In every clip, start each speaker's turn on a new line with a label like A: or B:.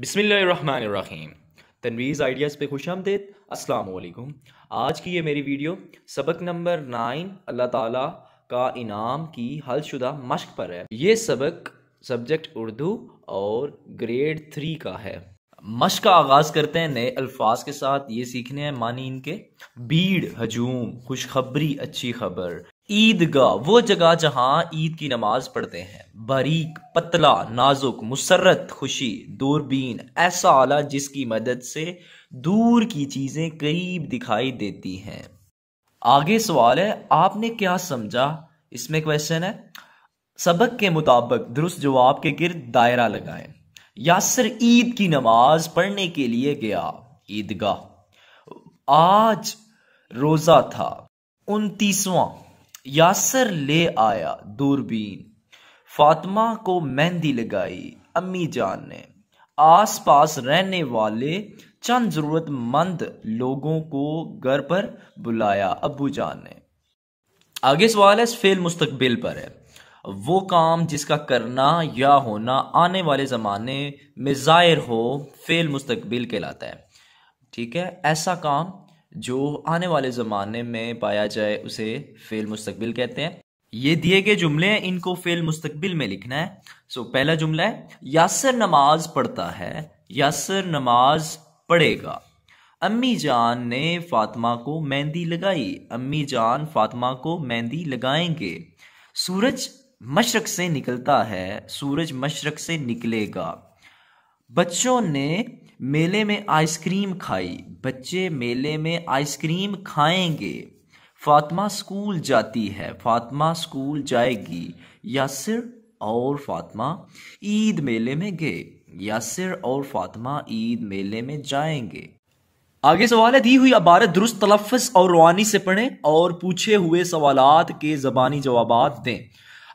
A: बिसमीम तनवीज़ आइडियाज़ पे खुश आमदेद वालेकुम आज की ये मेरी वीडियो सबक नंबर नाइन अल्लाह ताला का इनाम की हलशुदा मश्क पर है ये सबक सब्जेक्ट उर्दू और ग्रेड थ्री का है मश्क का आगाज़ करते हैं नए अल्फाज के साथ ये सीखने हैं मानी इनके बीड़ हजूम खुशखबरी अच्छी खबर ईदगाह वो जगह जहां ईद की नमाज पढ़ते हैं बारीक पतला नाजुक मुसरत खुशी दूरबीन ऐसा आला जिसकी मदद से दूर की चीज़ें करीब दिखाई देती हैं आगे सवाल है आपने क्या समझा इसमें क्वेश्चन है सबक के मुताबिक दुरुस्त जवाब के गिर दायरा लगाएं यासर ईद की नमाज पढ़ने के लिए गया ईदगाह आज रोज़ा था उनतीसवां यासर ले आया दूरबीन फातिमा को मेहंदी लगाई अम्मी जान ने आस पास रहने वाले चंद ज़रूरतमंद लोगों को घर पर बुलाया अबू जान ने आगे सवाल है फेल मुस्तकबिल पर है वो काम जिसका करना या होना आने वाले ज़माने में ज़ाहिर हो फेल मुस्तकबिल कहलाता है ठीक है ऐसा काम जो आने वाले ज़माने में पाया जाए उसे फ़ेल मुस्तबिल कहते हैं ये दिए गए जुमले हैं इनको फ़ेल मुस्तबिल में लिखना है सो पहला जुमला है यासर नमाज पढ़ता है यासर नमाज पढ़ेगा अम्मी जान ने फातिमा को मेहंदी लगाई अम्मी जान फातिमा को मेहंदी लगाएंगे सूरज मशरक से निकलता है सूरज मशरक से निकलेगा बच्चों ने मेले में आइसक्रीम खाई बच्चे मेले में आइसक्रीम खाएंगे फातिमा स्कूल जाती है फातिमा स्कूल जाएगी यासिर और फातिमा ईद मेले में गए यासिर और फातिमा ईद मेले में जाएंगे आगे सवाल है दी हुई अबारत दुरुस्त तलफ़ और रवानी से पढ़ें और पूछे हुए सवालात के ज़बानी जवाब दें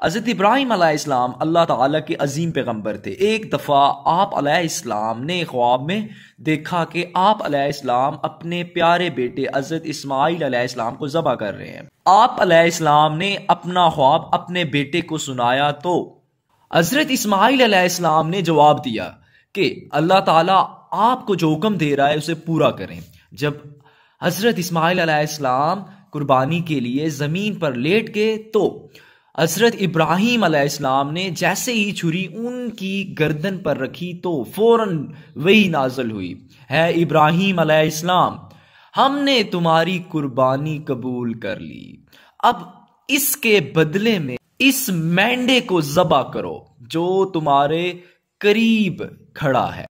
A: हज़रत इब्राहिम आसमाम अल्लाह ताला के अजीम पैगंबर थे एक दफ़ा आप अलैहिस्सलाम ने ख्वाब में देखा कि आप अलैहिस्सलाम अपने प्यारे बेटे हज़रत इस्माइल अलैहिस्सलाम को ज़बा कर रहे हैं आप अलैहिस्सलाम ने अपना ख्वाब अपने बेटे को सुनाया तो हज़रत इस्माइल अलैहिस्सलाम ने जवाब दिया कि अल्लाह ताला आपको जो हुक्म दे रहा है उसे पूरा करें जब हज़रत इस्माइल अलैहिस्सलाम कुर्बानी के लिए ज़मीन पर लेट गए तो हजरत इब्राहिम अलैहिस्सलाम ने जैसे ही छुरी उनकी गर्दन पर रखी तो फौरन वही नाजल हुई है इब्राहिम अलैहिस्सलाम हमने तुम्हारी कुर्बानी कबूल कर ली अब इसके बदले में इस मेंढे को जबा करो जो तुम्हारे करीब खड़ा है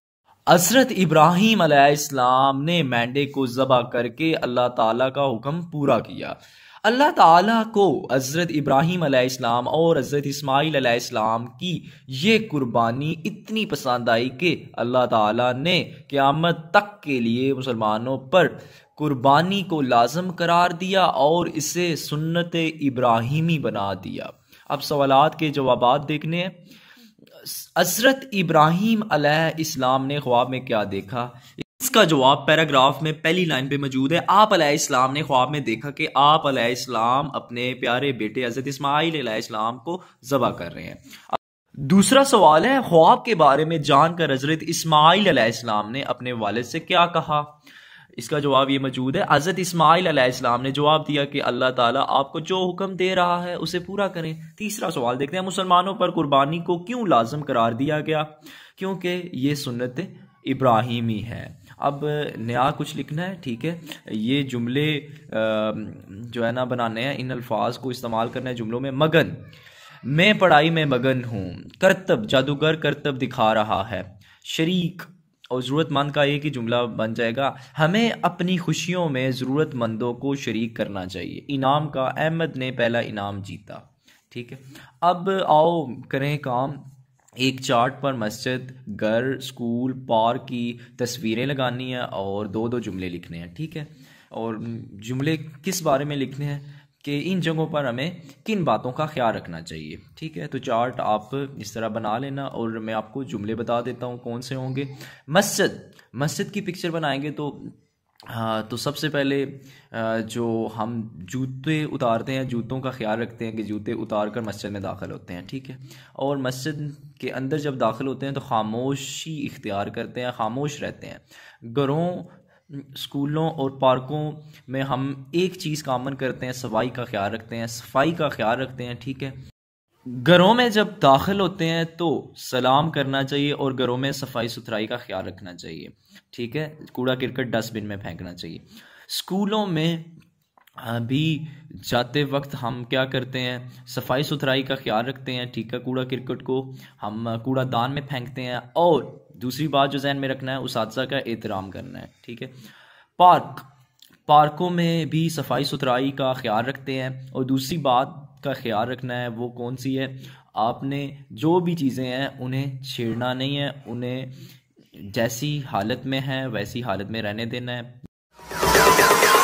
A: असरत इब्राहिम अलैहिस्सलाम ने मेंढे को जबा करके अल्लाह ताला का हुक्म पूरा किया अल्लाह ताला को हज़रत इब्राहिम अलैहिस्सलाम और हज़रत इस्माइल अलैहिस्सलाम की ये कुर्बानी इतनी पसंद आई कि अल्लाह ताला ने क़यामत तक के लिए मुसलमानों पर कुर्बानी को लाजम करार दिया और इसे सुन्नत इब्राहिमी बना दिया अब सवालात के जवाब देखने हैं हज़रत इब्राहिम इस्लाम ने ख्वाब में क्या देखा इसका जवाब पैराग्राफ में पहली लाइन पे मौजूद है आप अलाम ने ख्वाब में देखा कि आप अलाम अपने प्यारे बेटे हजरत इसमाइल इस्लाम को जबा कर रहे हैं दूसरा सवाल है ख्वाब के बारे में जानकर हजरत इस्माइल इस्लाम ने अपने वालद से क्या कहा इसका जवाब ये मौजूद है हज़रत इस्माइल इस्लाम ने जवाब दिया कि अल्लाह ताला आपको जो हुक्म दे रहा है उसे पूरा करें तीसरा सवाल देखते हैं मुसलमानों पर कुर्बानी को क्यों लाजम करार दिया गया क्योंकि ये सुनते इब्राहिमी है अब नया कुछ लिखना है ठीक है ये जुमले जो है ना बनाने हैं इन अल्फाज को इस्तेमाल करना है जुमलों में मगन मैं पढ़ाई में मगन हूँ करतब जादूगर करतब दिखा रहा है शरीक और ज़रूरतमंद का एक ही जुमला बन जाएगा हमें अपनी खुशियों में ज़रूरतमंदों को शरीक करना चाहिए इनाम का अहमद ने पहला इनाम जीता ठीक है अब आओ करें काम एक चार्ट पर मस्जिद घर स्कूल पार्क की तस्वीरें लगानी है और दो दो जुमले लिखने हैं ठीक है और जुमले किस बारे में लिखने हैं कि इन जगहों पर हमें किन बातों का ख्याल रखना चाहिए ठीक है तो चार्ट आप इस तरह बना लेना और मैं आपको जुमले बता देता हूँ कौन से होंगे मस्जिद मस्जिद की पिक्चर बनाएंगे तो हाँ, तो सबसे पहले जो हम जूते उतारते हैं जूतों का ख्याल रखते हैं कि जूते उतार कर मस्जिद में दाखिल होते हैं ठीक है और मस्जिद के अंदर जब दाखिल होते हैं तो खामोशी इख्तियार करते हैं खामोश रहते हैं घरों स्कूलों और पार्कों में हम एक चीज़ कामन करते हैं सफाई का ख्याल रखते हैं सफाई का ख्याल रखते हैं ठीक है घरों में जब दाखिल होते हैं तो सलाम करना चाहिए और घरों में सफाई सुथराई का ख्याल रखना चाहिए ठीक है कूड़ा करकट डस्टबिन में फेंकना चाहिए स्कूलों में अभी जाते वक्त हम क्या करते हैं सफाई सुथराई का ख्याल रखते हैं ठीक है कूड़ा क्रिकेट को हम कूड़ा दान में फेंकते हैं और दूसरी बात जो जहन में रखना है उस हादसा का एहतराम करना है ठीक है पार्क पार्कों में भी सफाई सुथराई का ख्याल रखते हैं और दूसरी बात का ख्याल रखना है वो कौन सी है आपने जो भी चीज़ें हैं उन्हें छेड़ना नहीं है उन्हें जैसी हालत में है वैसी हालत में रहने देना है